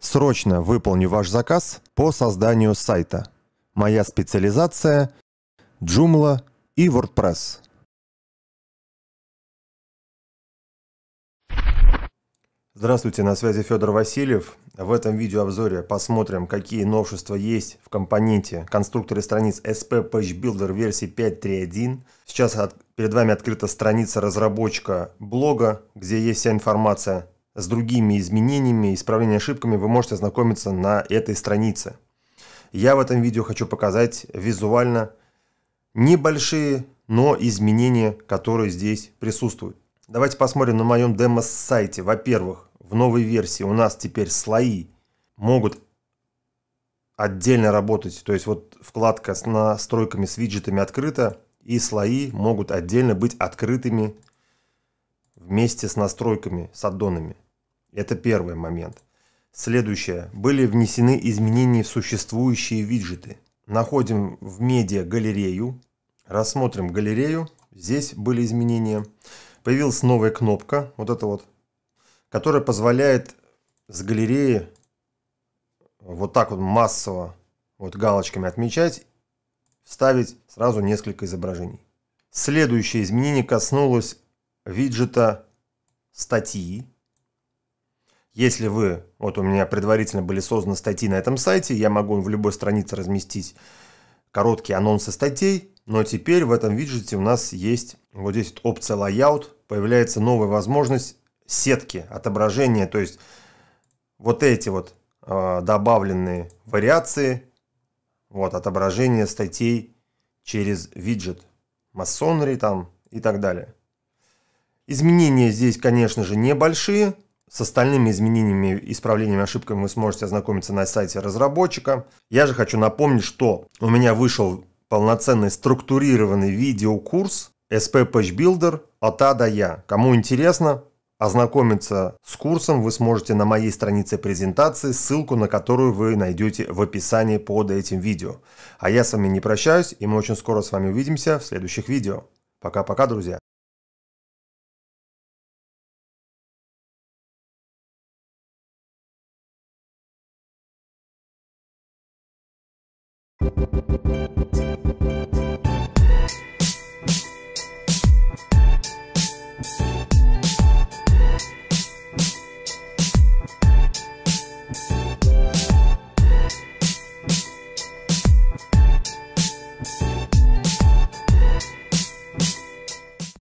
Срочно выполню ваш заказ по созданию сайта. Моя специализация – Joomla и WordPress. Здравствуйте, на связи Федор Васильев. В этом видеообзоре посмотрим, какие новшества есть в компоненте конструкторы страниц SP Page Builder версии 5.3.1. Сейчас от, перед вами открыта страница разработчика блога, где есть вся информация с другими изменениями, исправлениями, ошибками вы можете ознакомиться на этой странице. Я в этом видео хочу показать визуально небольшие, но изменения, которые здесь присутствуют. Давайте посмотрим на моем демо-сайте. Во-первых, в новой версии у нас теперь слои могут отдельно работать. То есть вот вкладка с настройками, с виджетами открыта, и слои могут отдельно быть открытыми вместе с настройками, с аддонами. Это первый момент. Следующее. Были внесены изменения в существующие виджеты. Находим в медиа галерею. Рассмотрим галерею. Здесь были изменения. Появилась новая кнопка, вот эта вот, которая позволяет с галереи вот так вот массово вот галочками отмечать, вставить сразу несколько изображений. Следующее изменение коснулось виджета статьи. Если вы, вот у меня предварительно были созданы статьи на этом сайте, я могу в любой странице разместить короткие анонсы статей, но теперь в этом виджете у нас есть вот здесь вот опция Layout, появляется новая возможность сетки отображения, то есть вот эти вот э, добавленные вариации, вот отображение статей через виджет, масонри там и так далее. Изменения здесь, конечно же, небольшие, с остальными изменениями, исправлениями, ошибками вы сможете ознакомиться на сайте разработчика. Я же хочу напомнить, что у меня вышел полноценный структурированный видеокурс SP Page Builder от А до Я. Кому интересно, ознакомиться с курсом вы сможете на моей странице презентации, ссылку на которую вы найдете в описании под этим видео. А я с вами не прощаюсь, и мы очень скоро с вами увидимся в следующих видео. Пока-пока, друзья!